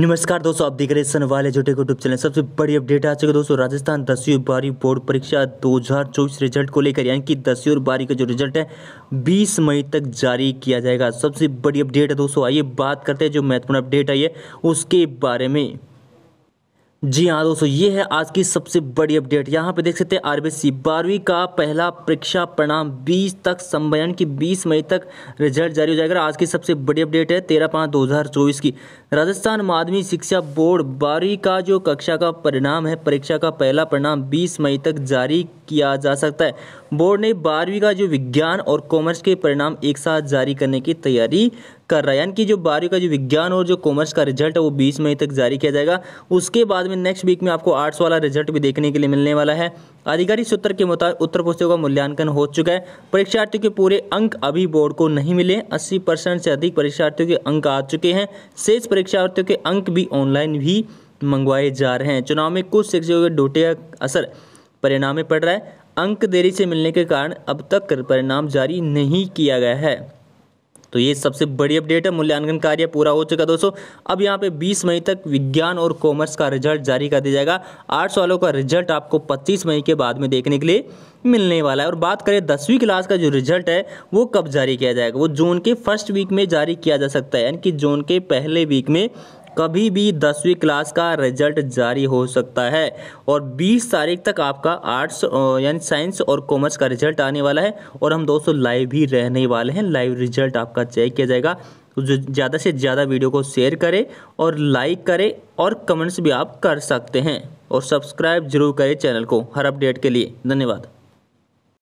नमस्कार दोस्तों आप देख रहे हैं सनवाल एजुटे यूट्यूब चैनल सबसे बड़ी अपडेट आ चुके दोस्तों राजस्थान दसवीं और बारहवीं बोर्ड परीक्षा 2024 रिजल्ट को लेकर यानी कि दसवीं और बारहवीं का जो रिजल्ट है 20 मई तक जारी किया जाएगा सबसे बड़ी अपडेट है दोस्तों आइए बात करते हैं जो महत्वपूर्ण अपडेट आई है उसके बारे में जी हाँ दोस्तों ये है आज की सबसे बड़ी अपडेट यहाँ पे देख सकते हैं आरबीसी बारहवीं का पहला परीक्षा परिणाम 20 तक संबयन की 20 मई तक रिजल्ट जारी हो जाएगा आज की सबसे बड़ी अपडेट है तेरह पाँच दो हज़ार चौबीस की राजस्थान माध्यमिक शिक्षा बोर्ड बारहवीं का जो कक्षा का परिणाम है परीक्षा का पहला परिणाम बीस मई तक जारी किया जा सकता है बोर्ड ने बारहवीं का जो विज्ञान और कॉमर्स के परिणाम एक साथ जारी करने की तैयारी कर रहा है यानी कि जो बारहवीं का जो विज्ञान और जो कॉमर्स का रिजल्ट है वो बीस मई तक जारी किया जाएगा उसके बाद में नेक्स्ट वीक में आपको आर्ट्स वाला रिजल्ट भी देखने के लिए मिलने वाला है आधिकारिक सूत्र के मुताबिक उत्तर पुस्तकों का मूल्यांकन हो चुका है परीक्षार्थियों के पूरे अंक अभी बोर्ड को नहीं मिले अस्सी परसेंट से अधिक परीक्षार्थियों के अंक आ चुके हैं शेष परीक्षार्थियों के अंक भी ऑनलाइन भी मंगवाए जा रहे हैं चुनाव में कुछ शिक्षकों के डोटे असर परिणाम में पड़ रहा है अंक देरी से मिलने के कारण अब तक परिणाम जारी नहीं किया गया है तो ये सबसे बड़ी अपडेट है मूल्यांकन कार्य पूरा हो चुका दोस्तों अब यहाँ पे 20 मई तक विज्ञान और कॉमर्स का रिजल्ट जारी कर दिया जाएगा आर्ट्स वालों का रिजल्ट आपको 25 मई के बाद में देखने के लिए मिलने वाला है और बात करें दसवीं क्लास का जो रिजल्ट है वो कब जारी किया जाएगा वो जून के फर्स्ट वीक में जारी किया जा सकता है यानी कि जून के पहले वीक में कभी भी दसवीं क्लास का रिजल्ट जारी हो सकता है और 20 तारीख तक आपका आर्ट्स यानी साइंस और कॉमर्स का रिजल्ट आने वाला है और हम दोस्तों लाइव भी रहने वाले हैं लाइव रिजल्ट आपका चेक किया जाएगा जो ज़्यादा से ज़्यादा वीडियो को शेयर करें और लाइक करें और कमेंट्स भी आप कर सकते हैं और सब्सक्राइब जरूर करें चैनल को हर अपडेट के लिए धन्यवाद